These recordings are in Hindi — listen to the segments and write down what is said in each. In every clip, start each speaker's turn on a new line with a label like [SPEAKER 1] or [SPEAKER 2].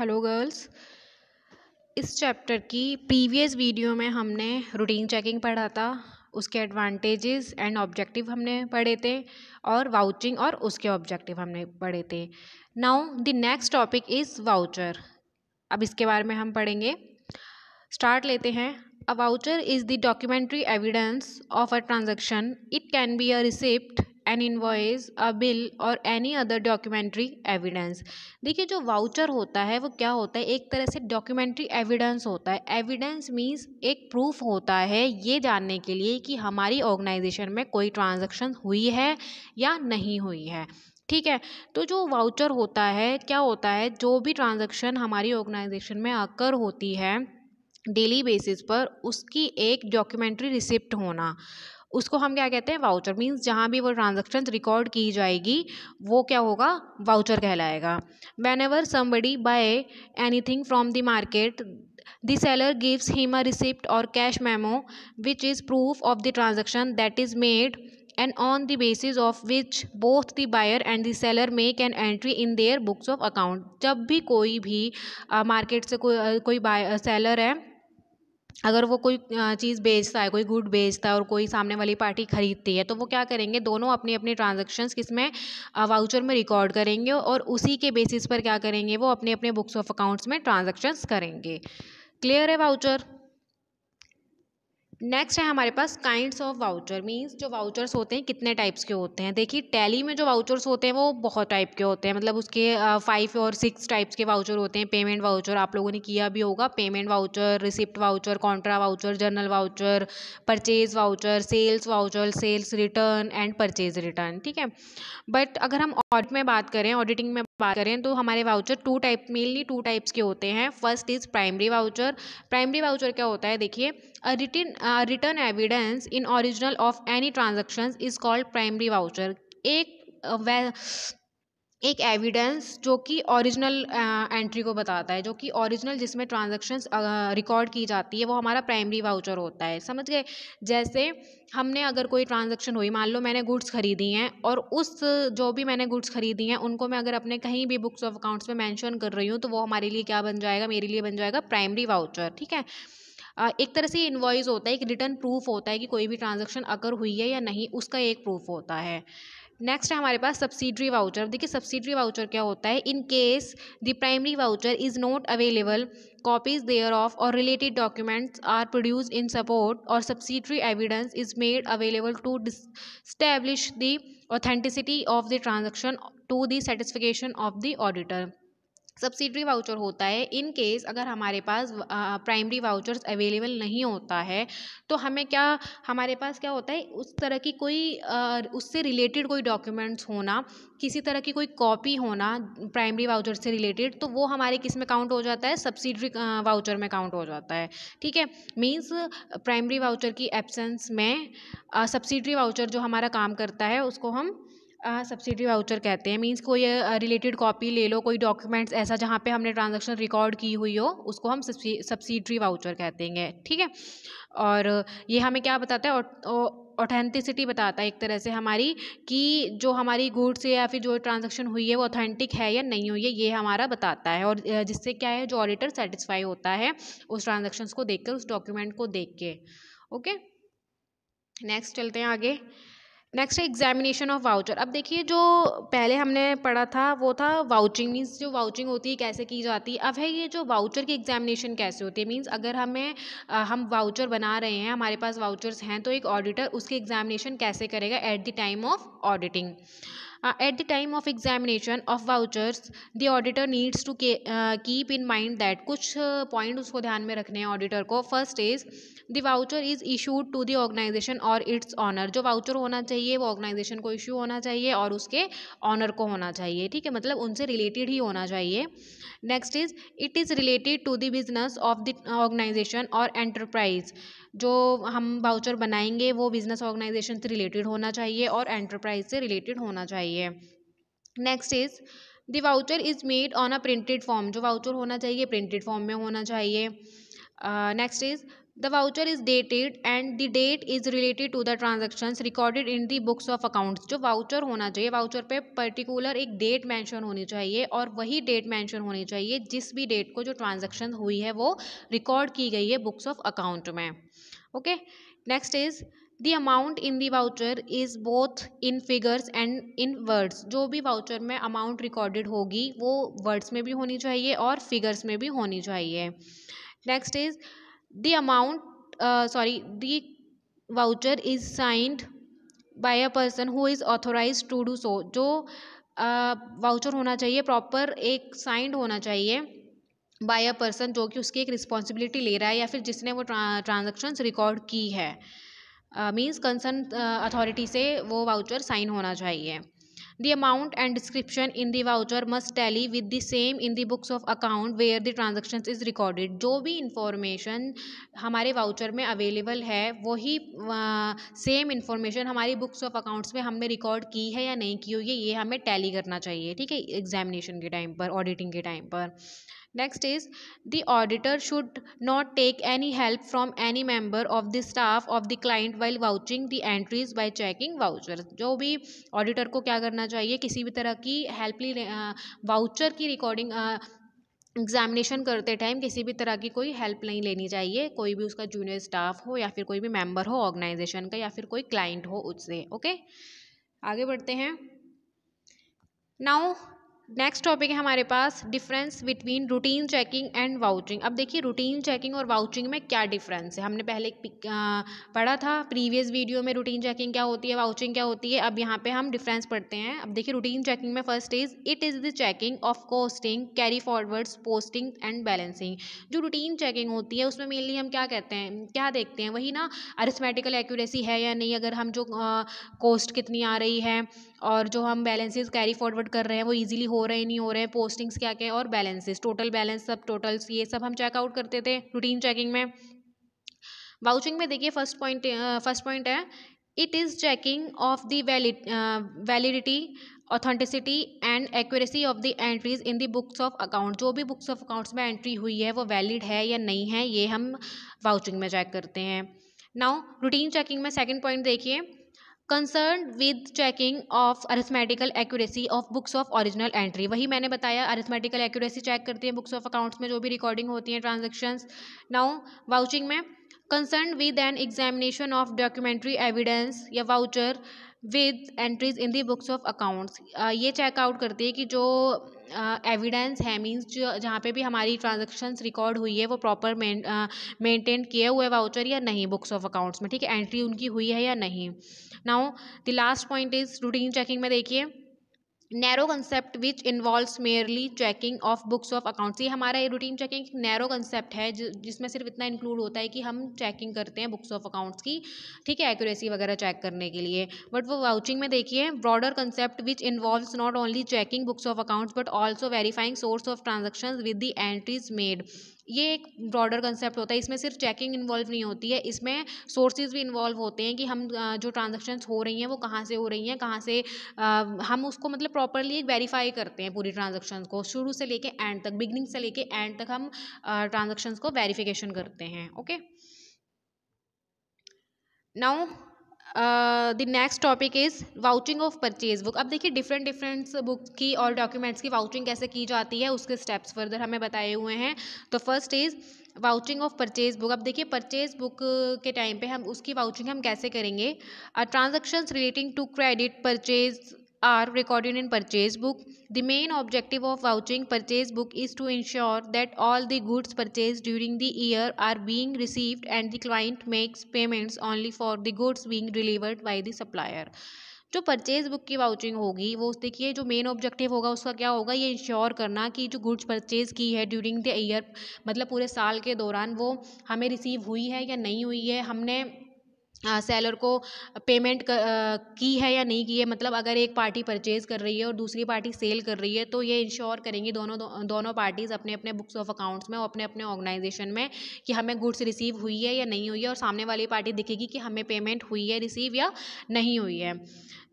[SPEAKER 1] हेलो गर्ल्स इस चैप्टर की प्रीवियस वीडियो में हमने रूटीन चेकिंग पढ़ा था उसके एडवांटेजेस एंड ऑब्जेक्टिव हमने पढ़े थे और वाउचिंग और उसके ऑब्जेक्टिव हमने पढ़े थे now the next topic is voucher अब इसके बारे में हम पढ़ेंगे स्टार्ट लेते हैं a voucher is the documentary evidence of a transaction it can be a receipt an invoice a bill और एनी अदर डॉक्यूमेंट्री एविडेंस देखिए जो वाउचर होता है वो क्या होता है एक तरह से डॉक्यूमेंट्री एविडेंस होता है एविडेंस मीन्स एक प्रूफ होता है ये जानने के लिए कि हमारी ऑर्गेनाइजेशन में कोई ट्रांजेक्शन हुई है या नहीं हुई है ठीक है तो जो वाउचर होता है क्या होता है जो भी ट्रांजेक्शन हमारी ऑर्गेनाइजेशन में आकर होती है डेली बेसिस पर उसकी एक डॉक्यूमेंट्री रिसिप्ट होना उसको हम क्या कहते हैं वाउचर मीन्स जहाँ भी वो ट्रांजेक्शन रिकॉर्ड की जाएगी वो क्या होगा वाउचर कहलाएगा whenever somebody buy anything from the market the seller gives him a receipt और cash memo which is proof of the transaction that is made and on the basis of which both the buyer and the seller make an entry in their books of account जब भी कोई भी मार्केट से कोई कोई कोई सेलर है अगर वो कोई चीज़ बेचता है कोई गुड बेचता है और कोई सामने वाली पार्टी खरीदती है तो वो क्या करेंगे दोनों अपनी अपनी ट्रांजेक्शन्स किसमें वाउचर में रिकॉर्ड करेंगे और उसी के बेसिस पर क्या करेंगे वो अपने अपने बुक्स ऑफ अकाउंट्स में ट्रांजेक्शन्स करेंगे क्लियर है वाउचर नेक्स्ट है हमारे पास काइंड्स ऑफ वाउचर मींस जो वाउचर्स होते हैं कितने टाइप्स के होते हैं देखिए टैली में जो वाउचर्स होते हैं वो बहुत टाइप के होते हैं मतलब उसके फाइव और सिक्स टाइप्स के वाउचर होते हैं पेमेंट वाउचर आप लोगों ने किया भी होगा payment voucher receipt voucher contra voucher journal voucher purchase voucher sales voucher sales return and purchase return ठीक है बट अगर हम ऑडिट में बात करें ऑडिटिंग में बात करें तो हमारे voucher two type mainly two types के होते हैं first is primary voucher primary voucher क्या होता है देखिए return return evidence in original of any transaction is called primary voucher एक वै एक एविडेंस जो कि ओरिजिनल एंट्री को बताता है जो कि ओरिजिनल जिसमें ट्रांजैक्शंस रिकॉर्ड की जाती है वो हमारा प्राइमरी वाउचर होता है समझ गए जैसे हमने अगर कोई ट्रांजैक्शन हुई मान लो मैंने गुड्स खरीदी हैं और उस जो भी मैंने गुड्स खरीदी हैं उनको मैं अगर अपने कहीं भी बुक्स ऑफ अकाउंट्स में मैंशन कर रही हूँ तो वो हमारे लिए क्या बन जाएगा मेरे लिए बन जाएगा प्राइमरी वाउचर ठीक है एक तरह से इन्वॉइस होता है एक रिटर्न प्रूफ होता है कि कोई भी ट्रांजैक्शन अगर हुई है या नहीं उसका एक प्रूफ होता है नेक्स्ट है हमारे पास सब्सिडरी वाउचर देखिए सब्सिडरी वाउचर क्या होता है in case the primary voucher is not available copies thereof of related documents are produce in support और subsidiary evidence is made available to establish the authenticity of the transaction to the satisfaction of the auditor subsidiary voucher होता है इन केस अगर हमारे पास प्राइमरी वाउचर्स अवेलेबल नहीं होता है तो हमें क्या हमारे पास क्या होता है उस तरह की कोई उससे रिलेटेड कोई डॉक्यूमेंट्स होना किसी तरह की कोई कॉपी होना प्राइमरी वाउचर से रिलेटेड तो वो हमारे किस में काउंट हो जाता है सब्सिडरी वाउचर में काउंट हो जाता है ठीक है मीन्स प्राइमरी वाउचर की एब्सेंस में सब्सिडरी वाउचर जो हमारा काम करता है उसको हम सब्सिडी वाउचर कहते हैं मीन्स कोई रिलेटेड कॉपी ले लो कोई डॉक्यूमेंट्स ऐसा जहाँ पे हमने ट्रांजैक्शन रिकॉर्ड की हुई हो उसको हम सब्सिडी वाउचर कहते हैं ठीक है और ये हमें क्या बताता है और ऑथेंटिसिटी बताता है एक तरह से हमारी कि जो हमारी गुड्स या फिर जो ट्रांजेक्शन हुई है वो ऑथेंटिक है या नहीं हुई है ये हमारा बताता है और जिससे क्या है जो ऑडिटर सेटिस्फाई होता है उस ट्रांजेक्शन को देख कर उस डॉक्यूमेंट को देख के ओके नेक्स्ट चलते हैं आगे नेक्स्ट है एग्जामिनेशन ऑफ वाउचर अब देखिए जो पहले हमने पढ़ा था वो था वाउचिंग मीन्स जो वाउचिंग होती है कैसे की जाती है अब है ये जो वाउचर की एग्जामिनेशन कैसे होती है मीन्स अगर हमें आ, हम वाउचर बना रहे हैं हमारे पास वाउचर्स हैं तो एक ऑडिटर उसकी एग्जामिनेशन कैसे करेगा at the time of auditing at the time of examination of vouchers the auditor needs to keep in mind that कुछ पॉइंट उसको ध्यान में रखने हैं ऑडिटर को first is the voucher is issued to the organisation और इट्स ऑनर जो वाउचर होना चाहिए वो ऑर्गेनाइजेशन को इशू होना चाहिए और उसके ऑनर को होना चाहिए ठीक है मतलब उनसे रिलेटेड ही होना चाहिए next is it is related to the business of the organisation और एंटरप्राइज जो हम वाउचर बनाएंगे वो बिजनेस ऑर्गेनाइजेशन से रिलेटेड होना चाहिए और एंटरप्राइज से रिलेटेड होना चाहिए next is the voucher is made on a printed form जो वाउचर होना चाहिए प्रिंटेड फॉर्म में होना चाहिए next uh, is The voucher is dated and the date is related to the transactions recorded in the books of accounts. जो voucher होना चाहिए voucher पे particular एक date mention होनी चाहिए और वही date mention होनी चाहिए जिस भी date को जो transaction हुई है वो record की गई है books of account में Okay. Next is the amount in the voucher is both in figures and in words जो भी वाउचर में अमाउंट रिकॉर्डेड होगी वो वर्ड्स में भी होनी चाहिए और फिगर्स में भी होनी चाहिए next is the amount sorry the voucher is signed by a person who is authorise to do so जो वाउचर uh, होना चाहिए प्रॉपर एक साइंड होना चाहिए बाय अ पर्सन जो कि उसकी एक रिस्पॉन्सिबिलिटी ले रहा है या फिर जिसने वो ट्रांजेक्शन्स रिकॉर्ड की है मीन्स कंसर्न अथॉरिटी से वो वाउचर साइन होना चाहिए The amount and description in the voucher must tally with the same in the books of account where the transactions is recorded. जो भी इंफॉर्मेशन हमारे वाउचर में अवेलेबल है वही सेम इन्फॉर्मेशन हमारी बुक्स ऑफ अकाउंट्स में हमने रिकॉर्ड की है या नहीं की हुई है ये हमें टैली करना चाहिए ठीक है एग्जामिनेशन के टाइम पर ऑडिटिंग के टाइम पर next is the auditor should not take any help from any member of the staff of the client while vouching the entries by checking voucher जो भी ऑडिटर को क्या करना चाहिए किसी भी तरह की हेल्प वाउचर की रिकॉर्डिंग एग्जामिनेशन करते टाइम किसी भी तरह की कोई हेल्प नहीं लेनी चाहिए कोई भी उसका जूनियर स्टाफ हो या फिर कोई भी मेंबर हो ऑर्गेनाइजेशन का या फिर कोई क्लाइंट हो उससे ओके आगे बढ़ते हैं नाउ नेक्स्ट टॉपिक है हमारे पास difference between routine checking and vouching अब देखिए रूटीन चेकिंग और वाउचिंग में क्या डिफरेंस है हमने पहले पढ़ा था प्रीवियस वीडियो में रूटीन चेकिंग क्या होती है वाउचिंग क्या होती है अब यहाँ पे हम डिफरेंस पढ़ते हैं अब देखिए रूटीन चेकिंग में first is it is the checking of costing carry forwards posting and balancing जो रूटीन चेकिंग होती है उसमें मेनली हम क्या कहते हैं क्या देखते हैं वही ना अरिथमेटिकल एक्यूरेसी है या नहीं अगर हम जो कोस्ट कितनी आ रही है और जो हम बैलेंसेस कैरी फॉरवर्ड कर रहे हैं वो इजीली हो रहे नहीं हो रहे हैं पोस्टिंग्स क्या क्या है और बैलेंसेस टोटल बैलेंस सब टोटल्स ये सब हम चेकआउट करते थे रूटीन चेकिंग में वाउचिंग में देखिए फर्स्ट पॉइंट फर्स्ट पॉइंट है it is checking of the validity authenticity and accuracy of the entries in the books of account जो भी बुक्स ऑफ अकाउंट्स में एंट्री हुई है वो वैलिड है या नहीं है ये हम वाउचिंग में चेक करते हैं नाउ रूटीन चेकिंग में सेकेंड पॉइंट देखिए concern with checking of arithmetical accuracy of books of original entry वही मैंने बताया अरिथमेटिकल एक्यूरेसी चेक करती है बुक्स ऑफ अकाउंट्स में जो भी रिकॉर्डिंग होती है ट्रांजेक्शन्स नाउ वाउचिंग में concern with an examination of documentary evidence या voucher with entries in the books of accounts ये चेकआउट करती है कि जो एविडेंस है मीन्स जो जहाँ पे भी हमारी ट्रांजेक्शन्स रिकॉर्ड हुई है वो प्रॉपर मेंटेन किए हुए वाउचर या नहीं बुक्स ऑफ अकाउंट्स में ठीक है एंट्री उनकी हुई है या नहीं now the last point is routine checking में देखिए narrow concept which involve merely checking of books of accounts ये हमारा ये रूटीन चेकिंग एक नैरो कंसेप्ट है जिसमें सिर्फ इतना इंक्लूड होता है कि हम चेकिंग करते हैं बुक्स ऑफ अकाउंट्स की ठीक है एक्यूरेसी वगैरह चेक करने के लिए बट वो वाउचिंग में देखिए broader concept which involve not only checking books of accounts but also verifying source of transaction with the entries made ये एक ब्रॉडर कंसेप्ट होता है इसमें सिर्फ चेकिंग इन्वॉल्व नहीं होती है इसमें सोर्सेज भी इन्वॉल्व होते हैं कि हम जो ट्रांजेक्शन्स हो रही हैं वो कहाँ से हो रही हैं कहाँ से हम उसको मतलब प्रॉपरली एक वेरीफाई करते हैं पूरी ट्रांजेक्शन को शुरू से लेके एंड तक बिगनिंग से लेके एंड तक हम ट्रांजेक्शन्स को वेरीफिकेशन करते हैं okay now the next topic is vouching of purchase book अब देखिए डिफरेंट डिफरेंट बुक की और डॉक्यूमेंट्स की वाउचिंग कैसे की जाती है उसके स्टेप्स फर्दर हमें बताए हुए हैं तो first is vouching of purchase book अब देखिए परचेज बुक के टाइम पे हम उसकी वाउचिंग हम कैसे करेंगे transactions relating to credit purchase are recorded in purchase book. The main objective of vouching purchase book is to ensure that all the goods purchased during the year are being received and the client makes payments only for the goods being delivered by the supplier. जो परचेज बुक की वाउचिंग होगी वो देखिए जो मेन ऑब्जेक्टिव होगा उसका क्या होगा ये इंश्योर करना कि जो गुड्स परचेज की है ड्यूरिंग द ईयर मतलब पूरे साल के दौरान वो हमें रिसीव हुई है या नहीं हुई है हमने सेलर को पेमेंट की है या नहीं की है मतलब अगर एक पार्टी परचेज़ कर रही है और दूसरी पार्टी सेल कर रही है तो ये इंश्योर करेंगी दोनों दो, दोनों पार्टीज़ अपने अपने बुक्स ऑफ अकाउंट्स में और अपने अपने ऑर्गेनाइजेशन में कि हमें गुड्स रिसीव हुई है या नहीं हुई है और सामने वाली पार्टी दिखेगी कि हमें पेमेंट हुई है रिसीव या नहीं हुई है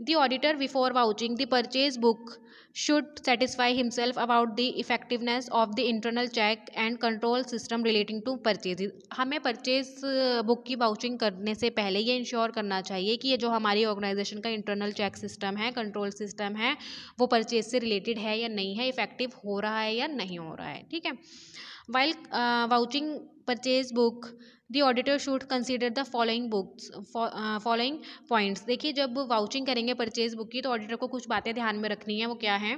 [SPEAKER 1] the auditor before vouching the purchase book should satisfy himself about the effectiveness of the internal check and control system relating to purchases हमें purchase book की vouching करने से पहले पहले ये इंश्योर करना चाहिए कि ये जो हमारी ऑर्गेनाइजेशन का इंटरनल चेक सिस्टम है कंट्रोल सिस्टम है वो परचेज से रिलेटेड है या नहीं है इफेक्टिव हो रहा है या नहीं हो रहा है ठीक है while vouching purchase book book the auditor should consider the following books following points देखिए जब वाउचिंग करेंगे परचेज बुक की तो ऑडिटर को कुछ बातें ध्यान में रखनी है वो क्या है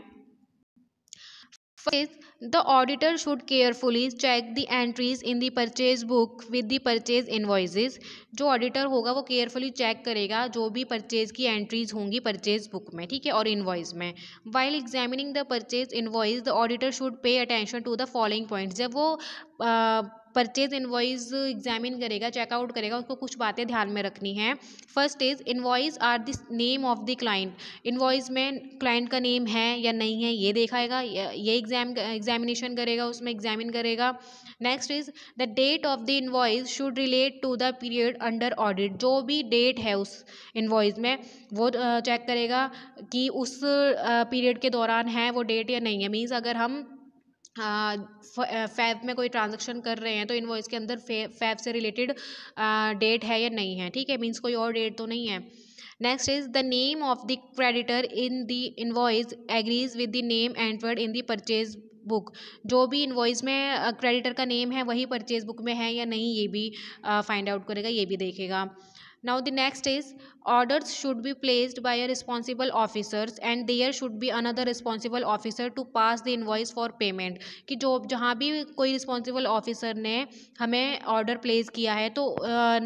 [SPEAKER 1] First, the auditor should carefully check the entries in the purchase book with the purchase invoices. जो auditor होगा वो carefully check करेगा जो भी purchase की entries होंगी purchase book में ठीक है और invoice में While examining the purchase invoice, the auditor should pay attention to the following points. जब वो परचेज इनवॉइस एग्जामिन करेगा चेकआउट करेगा उसको कुछ बातें ध्यान में रखनी है first is invoice are the name of the client invoice में क्लाइंट का नेम है या नहीं है ये देखाएगा ये एग्जाम एग्जामिनेशन करेगा उसमें एग्जामिन करेगा next is the date of the invoice should relate to the period under audit जो भी डेट है उस इनवॉइस में वो चेक करेगा कि उस पीरियड के दौरान है वो डेट या नहीं है मीन्स अगर हम फैब में कोई ट्रांजेक्शन कर रहे हैं तो इन्वॉइस के अंदर फैब से रिलेटेड डेट है या नहीं है ठीक है मीन्स कोई और डेट तो नहीं है next is the name of the creditor in the invoice agrees with the name entered in the purchase book जो भी इन्वॉइस में क्रेडिटर का नेम है वही परचेज बुक में है या नहीं ये भी फाइंड आउट करेगा ये भी देखेगा now the next is orders should be placed by a responsible officers and there should be another responsible officer to pass the invoice for payment कि जो जहाँ भी कोई responsible officer ने हमें order place किया है तो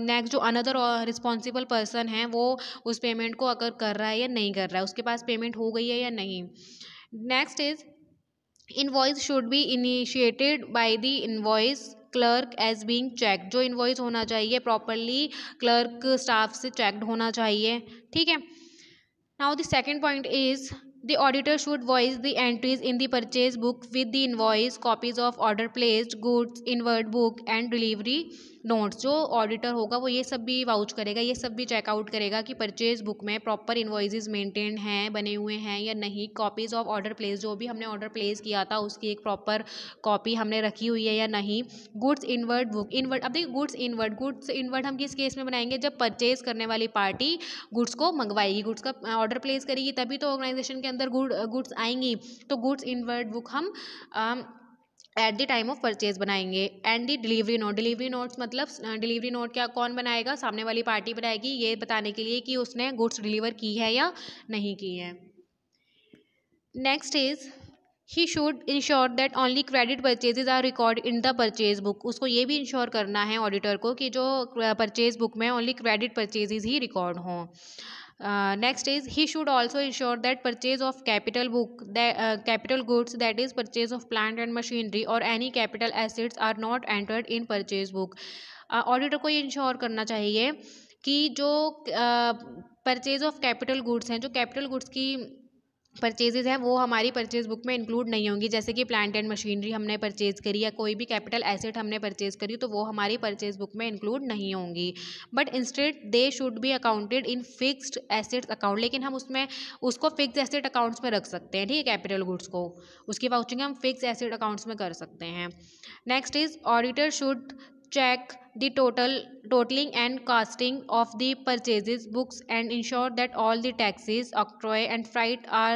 [SPEAKER 1] next जो another responsible person है वो उस payment को अगर कर रहा है या नहीं कर रहा है उसके पास payment हो गई है या नहीं next is invoice should be initiated by the invoice clerk as being check जो इन्वॉइस होना चाहिए प्रॉपरली क्लर्क स्टाफ से चेक्ड होना चाहिए ठीक है now the second point is the auditor should voice the entries in the purchase book with the invoice copies of order placed goods inward book and delivery notes जो ऑडिटर होगा वो ये सब भी वाउच करेगा ये सब भी चेकआउट करेगा कि परचेज बुक में प्रॉपर इन्वाइजेज़ मेंटेन हैं बने हुए हैं या नहीं कॉपीज़ ऑफ ऑर्डर प्लेस जो भी हमने ऑर्डर प्लेस किया था उसकी एक प्रॉपर कॉपी हमने रखी हुई है या नहीं गुड्स इनवर्ड बुक इनवर्ड अब देखिए गुड्स इनवर्ड गुड्स इनवर्ड हम किस केस में बनाएंगे जब परचेज करने वाली पार्टी गुड्स को मंगवाएगी गुड्स का ऑर्डर प्लेस करेगी तभी तो ऑर्गेनाइजेशन के अंदर गुड गुड्स आएंगी तो गुड्स इनवर्ड बुक हम at the time of purchase बनाएंगे and the delivery note delivery notes मतलब डिलीवरी नोट क्या कौन बनाएगा सामने वाली पार्टी बनाएगी ये बताने के लिए कि उसने गुड्स डिलीवर की है या नहीं की है next is he should ensure that only credit purchases are record in the purchase book उसको ये भी इंश्योर करना है ऑडिटर को कि जो परचेज बुक में ओनली क्रेडिट परचेजेज ही रिकॉर्ड हों next is he should also ensure that purchase of capital book capital goods that is purchase of plant and machinery और any capital assets are not entered in purchase book auditor को ये इंश्योर करना चाहिए कि जो परचेज ऑफ कैपिटल गुड्स हैं जो कैपिटल गुड्स की परचेजेज हैं वो हमारी परचेज बुक में इंक्लूड नहीं होंगी जैसे कि प्लांट एंड मशीनरी हमने परचेज़ करी या कोई भी कैपिटल एसेट हमने परचेज़ करी तो वो हमारी परचेज बुक में इंक्लूड नहीं होंगी but instead they should be accounted in fixed assets account लेकिन हम उसमें उसको फिक्स एसेट अकाउंट्स में रख सकते हैं ठीक है कैपिटल गुड्स को उसकी वाउचिंग हम फिक्स एसेट अकाउंट्स में कर सकते हैं next is auditor should track the total totaling and costing of the purchases books and ensure that all the taxes octroi and freight are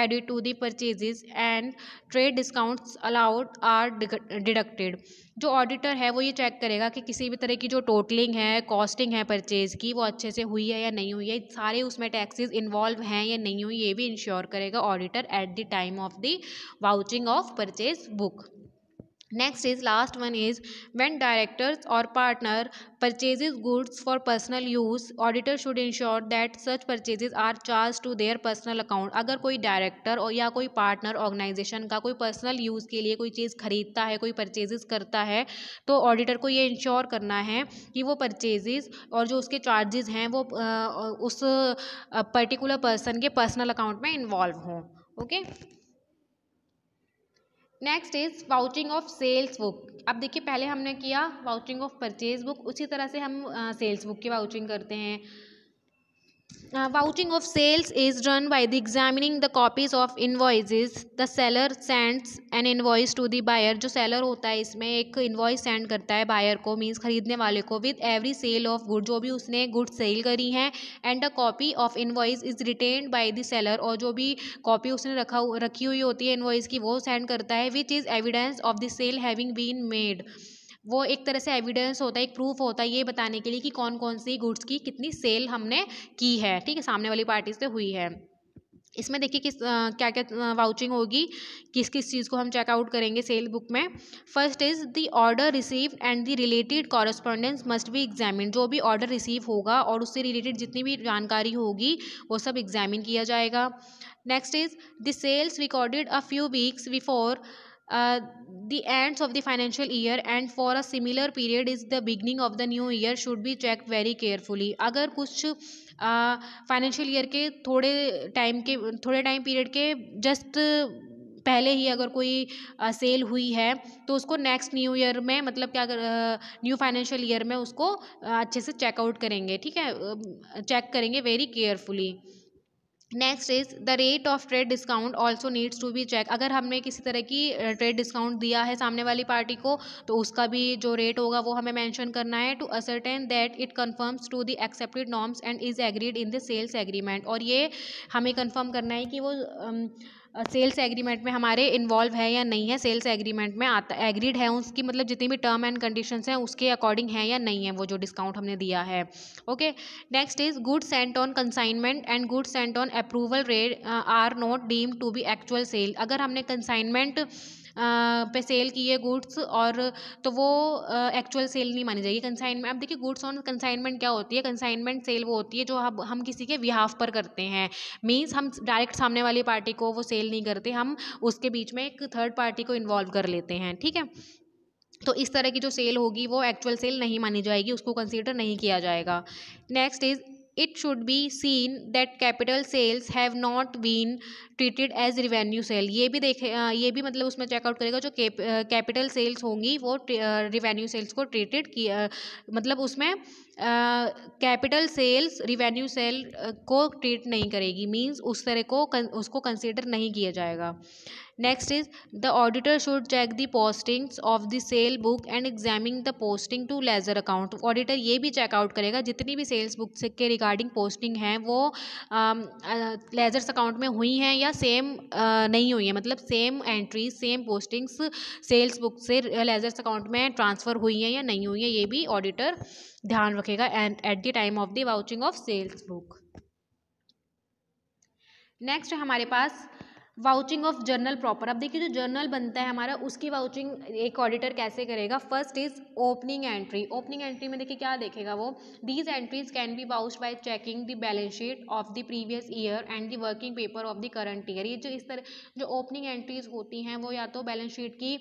[SPEAKER 1] added to the purchases and trade discounts allowed are deducted जो ऑडिटर है वो ये चेक करेगा कि किसी भी तरह की जो टोटलिंग है कॉस्टिंग है परचेज़ की वो अच्छे से हुई है या नहीं हुई है सारे उसमें टैक्सेस इन्वॉल्व हैं या नहीं हुई ये भी इंश्योर करेगा auditor at the time of the vouching of purchase book next is last one is when directors और partner purchases goods for personal use auditor should ensure that such purchases are charge to their personal account अगर कोई डायरेक्टर और या कोई पार्टनर ऑर्गेनाइजेशन का कोई पर्सनल यूज के लिए कोई चीज़ खरीदता है कोई परचेजेस करता है तो ऑडिटर को ये इंश्योर करना है कि वो परचेजेस और जो उसके चार्जेज हैं वो उस पर्टिकुलर पर्सन के पर्सनल अकाउंट में इन्वॉल्व हों okay okay? Next is vouching of sales book अब देखिए पहले हमने किया वाउचिंग ऑफ परचेज बुक उसी तरह से हम सेल्स बुक की वाउचिंग करते हैं uh, vouching of sales is done by the examining the copies of invoices the seller sends an invoice to the buyer जो seller होता है इसमें एक invoice send करता है buyer को means खरीदने वाले को with every sale of good जो भी उसने good sale करी है and a copy of invoice is retained by the seller और जो भी copy उसने रखा रखी हुई होती है invoice की वो send करता है which is evidence of the sale having been made वो एक तरह से एविडेंस होता है एक प्रूफ होता है ये बताने के लिए कि कौन कौन सी गुड्स की कितनी सेल हमने की है ठीक है सामने वाली पार्टी से हुई है इसमें देखिए किस आ, क्या क्या वाउचिंग होगी किस किस चीज़ को हम चेकआउट करेंगे सेल बुक में first is the order receive and the related correspondence must be examine जो भी ऑर्डर रिसीव होगा और उससे रिलेटेड जितनी भी जानकारी होगी वो सब एग्जामिन किया जाएगा next is the sales recorded a few weeks before Uh, the ends of the financial year and for a similar period is the beginning of the new year should be checked very carefully अगर कुछ फाइनेंशियल uh, ईयर के थोड़े टाइम के थोड़े टाइम पीरियड के जस्ट पहले ही अगर कोई सेल uh, हुई है तो उसको नेक्स्ट न्यू ईयर में मतलब क्या न्यू फाइनेंशियल ईयर में उसको अच्छे से चेकआउट करेंगे ठीक है चेक um, करेंगे very carefully next is the rate of trade discount also needs to be check अगर हमने किसी तरह की ट्रेड डिस्काउंट दिया है सामने वाली पार्टी को तो उसका भी जो रेट होगा वो हमें मैंशन करना है to ascertain that it conforms to the accepted norms and is agreed in the sales agreement और ये हमें कन्फर्म करना है कि वो um, सेल्स एग्रीमेंट में हमारे इन्वॉल्व है या नहीं है सेल्स एग्रीमेंट में आता एग्रीड है उसकी मतलब जितनी भी टर्म एंड कंडीशंस हैं उसके अकॉर्डिंग है या नहीं है वो जो डिस्काउंट हमने दिया है okay next is good sent on consignment and good sent on approval rate are not deem to be actual sale अगर हमने कंसाइनमेंट पे सेल किए गुड्स और तो वो एक्चुअल सेल नहीं मानी जाएगी कंसाइनमेंट अब देखिए गुड्स ऑन कंसाइनमेंट क्या होती है कंसाइनमेंट सेल वो होती है जो हम हम किसी के बिहाफ पर करते हैं मीन्स हम डायरेक्ट सामने वाली पार्टी को वो सेल नहीं करते हम उसके बीच में एक थर्ड पार्टी को इन्वॉल्व कर लेते हैं ठीक है तो इस तरह की जो सेल होगी वो एक्चुअल सेल नहीं मानी जाएगी उसको कंसीडर नहीं किया जाएगा next is it should be seen that capital sales have not been treated as revenue sale ये भी देखे ये भी मतलब उसमें चेकआउट करेगा जो कैपिटल सेल्स होंगी वो रिवेन्यू सेल्स को ट्रीटेड किया मतलब उसमें कैपिटल सेल्स रिवेन्यू सेल को ट्रीट नहीं करेगी मीन्स उस तरह को उसको कंसिडर नहीं किया जाएगा next is the auditor should check the postings of the sale book and examining the posting to ledger account auditor ये भी चेकआउट करेगा जितनी भी सेल्स बुक से के रिगार्डिंग पोस्टिंग हैं वो लेजर्स अकाउंट में हुई हैं या सेम uh, नहीं हुई हैं मतलब same entry same postings sales book से लेजर्स अकाउंट में ट्रांसफ़र हुई हैं या नहीं हुई हैं ये भी ऑडिटर ध्यान रखेगा and at the time of the vouching of sales book next हमारे पास वाउचिंग ऑफ जर्नल प्रॉपर अब देखिए जो जर्नल बनता है हमारा उसकी वाउचिंग एक ऑडिटर कैसे करेगा first is opening entry opening entry में देखिए क्या देखेगा वो these entries can be vouch by checking the balance sheet of the previous year and the working paper of the current year ये जो इस तरह जो ओपनिंग एंट्रीज होती हैं वो या तो बैलेंस शीट की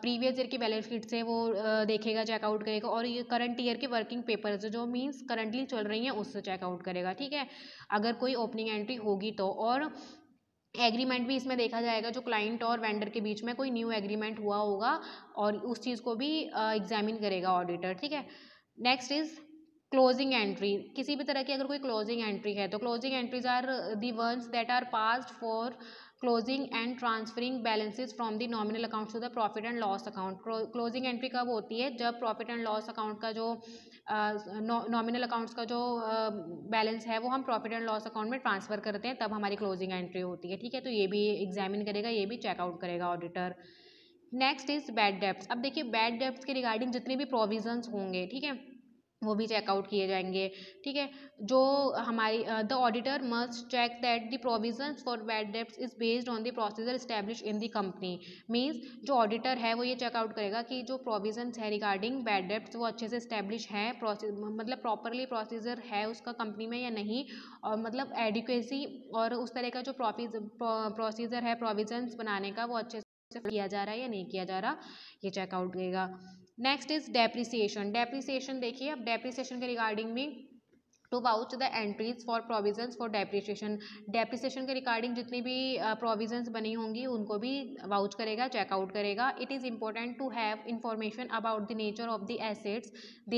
[SPEAKER 1] प्रीवियस ईयर की बैलेंस शीट से वो देखेगा चेकआउट करेगा और ये करंट ईयर के वर्किंग पेपर जो मीन्स करंटली चल रही हैं उससे चेकआउट करेगा ठीक है अगर कोई ओपनिंग एंट्री होगी तो और एग्रीमेंट भी इसमें देखा जाएगा जो क्लाइंट और वेंडर के बीच में कोई न्यू एग्रीमेंट हुआ होगा और उस चीज़ को भी एग्जामिन करेगा ऑडिटर ठीक है नेक्स्ट इज़ क्लोजिंग एंट्री किसी भी तरह की अगर कोई क्लोजिंग एंट्री है तो closing entries are the ones that are passed for closing and transferring balances from the nominal account to the profit and loss account closing entry कब होती है जब प्रॉफिट एंड लॉस अकाउंट का जो नॉमिनल अकाउंट्स का जो बैलेंस है वो हम प्रॉफिट एंड लॉस अकाउंट में ट्रांसफ़र करते हैं तब हमारी क्लोजिंग एंट्री होती है ठीक है तो ये भी एग्जामिन करेगा ये भी चेकआउट करेगा auditor next is bad debts अब देखिए बैड डेप्स के रिगार्डिंग जितने भी प्रोविजंस होंगे ठीक है वो भी चेकआउट किए जाएंगे ठीक है जो हमारी the auditor must check that the provision for bad debts is based on the procedure establish in the company means जो ऑडिटर है वो ये चेकआउट करेगा कि जो प्रोविजन्स है रिगार्डिंग बैड डेप्स वो अच्छे से इस्टेब्लिश है मतलब प्रॉपरली प्रोसीजर है उसका कंपनी में या नहीं और मतलब एडिक्वेसी और उस तरह का जो प्रोसीजर है प्रोविजन्स बनाने का वो अच्छे से किया जा रहा है या नहीं किया जा रहा ये चेकआउट करेगा नेक्स्ट इज डेप्रिसिएशन डेप्रिसिएशन देखिए अब डेप्रिसिएशन के रिगार्डिंग में to vouch the entries for provision for depreciation depreciation के रिगार्डिंग जितनी भी प्रोविजन्स बनी होंगी उनको भी वाउच करेगा चेकआउट करेगा it is important to have information about the nature of the assets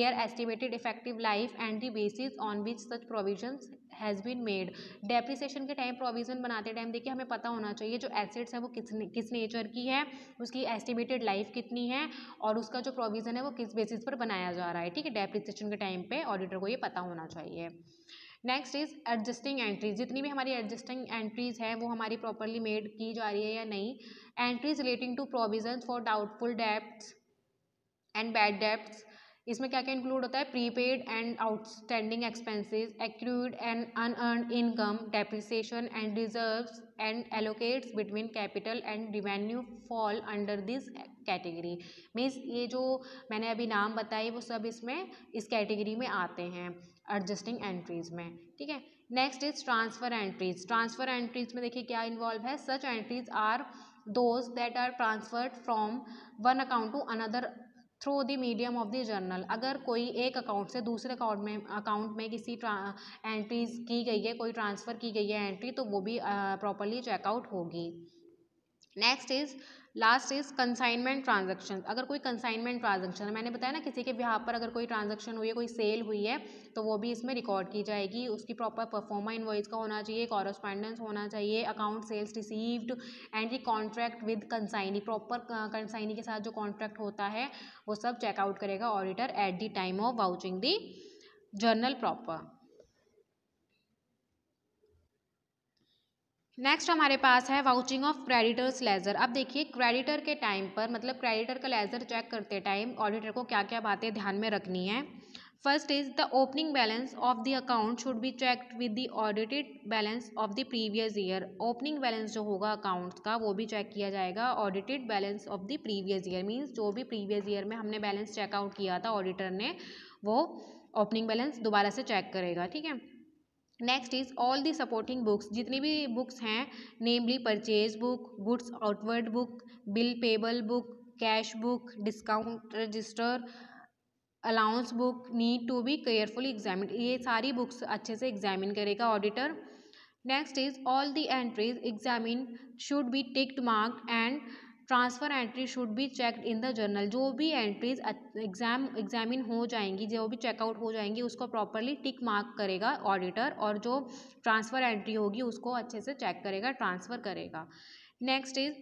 [SPEAKER 1] are estimated effective life and the basis on which such provisions has been made depreciation के टाइम प्रोविज़न बनाते टाइम देखिए हमें पता होना चाहिए जो एसेट्स हैं वो किस किस नेचर की है उसकी एस्टिमेटेड लाइफ कितनी है और उसका जो प्रोविज़न है वो किस बेसिस पर बनाया जा रहा है ठीक है डेप्रिसिएशन के टाइम पे ऑडिटर को ये पता होना चाहिए नेक्स्ट इज़ एडजस्टिंग एंट्रीज जितनी भी हमारी एडजस्टिंग एंट्रीज हैं वो हमारी प्रॉपरली मेड की जा रही है या नहीं entries relating to provision for doubtful dept and bad डेप्ट इसमें क्या क्या इंक्लूड होता है prepaid and outstanding expenses accrued and unearned income depreciation and reserves and allocates between capital and revenue fall under this category means ये जो मैंने अभी नाम बताए वो सब इसमें इस कैटेगरी में आते हैं एडजस्टिंग एंट्रीज में ठीक है next is transfer entries transfer entries में देखिए क्या इन्वॉल्व है such entries are those that are transferred from one account to another through the medium of the journal अगर कोई एक अकाउंट से दूसरे अकाउंट में अकाउंट में किसी एंट्रीज की गई है कोई ट्रांसफ़र की गई है एंट्री तो वो भी प्रॉपरली चेकआउट होगी next is last is consignment transaction अगर कोई कंसाइनमेंट ट्रांजेक्शन मैंने बताया ना किसी के बिहार पर अगर कोई ट्रांजेक्शन हुई है कोई सेल हुई है तो वो भी इसमें रिकॉर्ड की जाएगी उसकी प्रॉपर परफॉर्मा इन्वॉइस का होना चाहिए कॉरस्पॉन्डेंस होना चाहिए अकाउंट सेल्स रिसीव्ड एंड ये contract with consignee proper consignee के साथ जो कॉन्ट्रैक्ट होता है वो सब चेकआउट करेगा auditor at the time of vouching the journal proper next हमारे पास है वाउचिंग ऑफ क्रेडिटर्स लेजर अब देखिए क्रेडिटर के टाइम पर मतलब क्रेडिटर का लेजर चेक करते टाइम ऑडिटर को क्या क्या बातें ध्यान में रखनी है first is the opening balance of the account should be checked with the audited balance of the previous year opening balance जो होगा अकाउंट का वो भी चेक किया जाएगा audited balance of the previous year means जो भी प्रीवियस ईयर में हमने बैलेंस चेकआउट किया था ऑडिटर ने वो ओपनिंग बैलेंस दोबारा से चेक करेगा ठीक है next is all the supporting books जितनी भी बुक्स हैं namely purchase book goods outward book bill payable book cash book discount register allowance book need to be careful examine ये सारी बुक्स अच्छे से एग्जामिन करेगा auditor next is all the entries examine should be ticked mark and transfer entry should be checked in the journal जो भी एंट्रीज एग्जाम एग्जामिन हो जाएंगी जो भी चेकआउट हो जाएंगी उसको प्रॉपरली टिक मार्क करेगा ऑडिटर और जो ट्रांसफ़र एंट्री होगी उसको अच्छे से चेक करेगा ट्रांसफ़र करेगा next is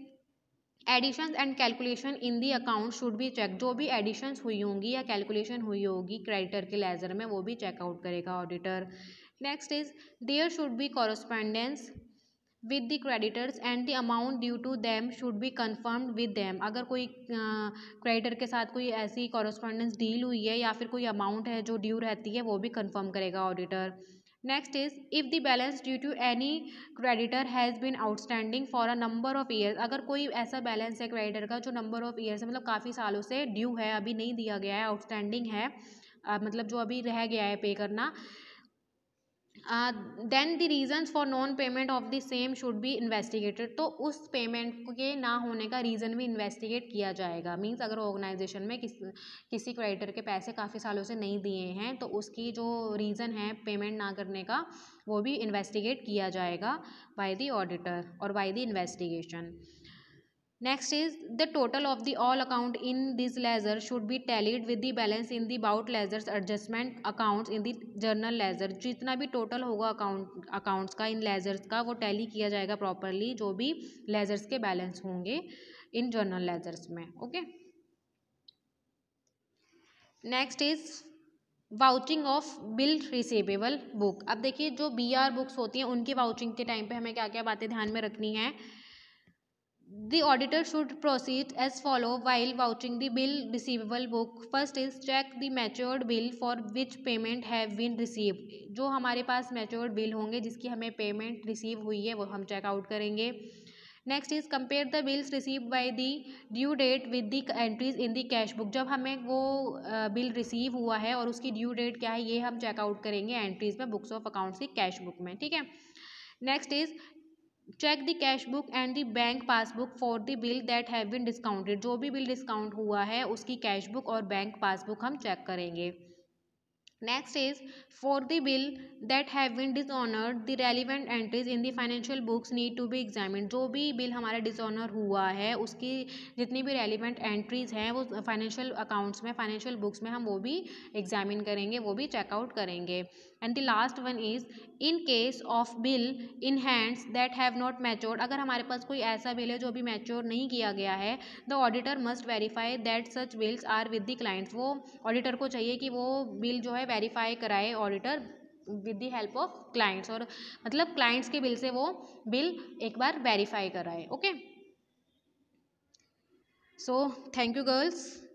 [SPEAKER 1] additions and calculation in the account should be check जो भी एडिशंस हुई होंगी या कैलकुलेशन हुई होगी क्रेडिटर के लेजर में वो भी चेकआउट करेगा auditor next is there should be correspondence with the creditors and the amount due to them should be confirm with them अगर कोई क्रेडिटर के साथ कोई ऐसी कॉरस्पॉन्डेंस डील हुई है या फिर कोई अमाउंट है जो ड्यू रहती है वो भी कन्फर्म करेगा auditor next is if the balance due to any creditor has been outstanding for a number of years अगर कोई ऐसा बैलेंस है क्रेडिटर का जो नंबर ऑफ़ ईयर्स है मतलब काफ़ी सालों से ड्यू है अभी नहीं दिया गया है आउटस्टैंडिंग है मतलब जो अभी रह गया है पे करना then the reason for non payment of the same should भी इन्वेस्टिगेटेड तो उस पेमेंट के ना होने का रीज़न भी इन्वेस्टिगेट किया जाएगा मीन्स अगर ऑर्गेनाइजेशन में किस किसी क्राइटर के पैसे काफ़ी सालों से नहीं दिए हैं तो उसकी जो रीज़न है पेमेंट ना करने का वो भी इन्वेस्टिगेट किया जाएगा बाई दी ऑडिटर और by the investigation next is the total of the all account in this ledger should be tallied with the balance in the bought ledgers adjustment account in the journal ledger जितना भी टोटल होगा अकाउंट अकाउंट्स का इन लेजर्स का वो टैली किया जाएगा प्रॉपरली जो भी लेजर्स के बैलेंस होंगे इन जर्नल लेजर्स में okay next is vouching of bill receivable book अब देखिए जो बी आर बुक्स होती हैं उनकी वाउचिंग के टाइम पर हमें क्या क्या बातें ध्यान में रखनी है the auditor should proceed as follow while vouching the bill receivable book first is check the matured bill for which payment have been received जो हमारे पास matured bill होंगे जिसकी हमें payment receive हुई है वो हम check out करेंगे next is compare the bills receive by the due date with the entries in the cash book जब हमें वो बिल रिसीव हुआ है और उसकी ड्यू डेट क्या है ये हम चेकआउट करेंगे एंट्रीज में बुक्स ऑफ अकाउंट्स की कैश बुक में ठीक है next is check the cash book and the bank passbook for the bill that have been discounted जो भी बिल डिस्काउंट हुआ है उसकी कैश बुक और बैंक पासबुक हम चेक करेंगे next is for the bill that have been dishonoured the relevant entries in the financial books need to be examine जो भी बिल हमारा डिसऑनर हुआ है उसकी जितनी भी रेलिवेंट एंट्रीज हैं वो फाइनेंशियल अकाउंट्स में फाइनेंशियल बुक्स में हम वो भी एग्जामिन करेंगे वो भी चेकआउट करेंगे and the last one is in case of bill in hands that have not matured अगर हमारे पास कोई ऐसा बिल है जो अभी मैच्योर नहीं किया गया है the auditor must verify that such bills are with the clients वो ऑडिटर को चाहिए कि वो बिल जो है वेरीफाई कराए auditor with the help of clients और मतलब क्लाइंट्स के बिल से वो बिल एक बार वेरीफाई कराए okay so thank you girls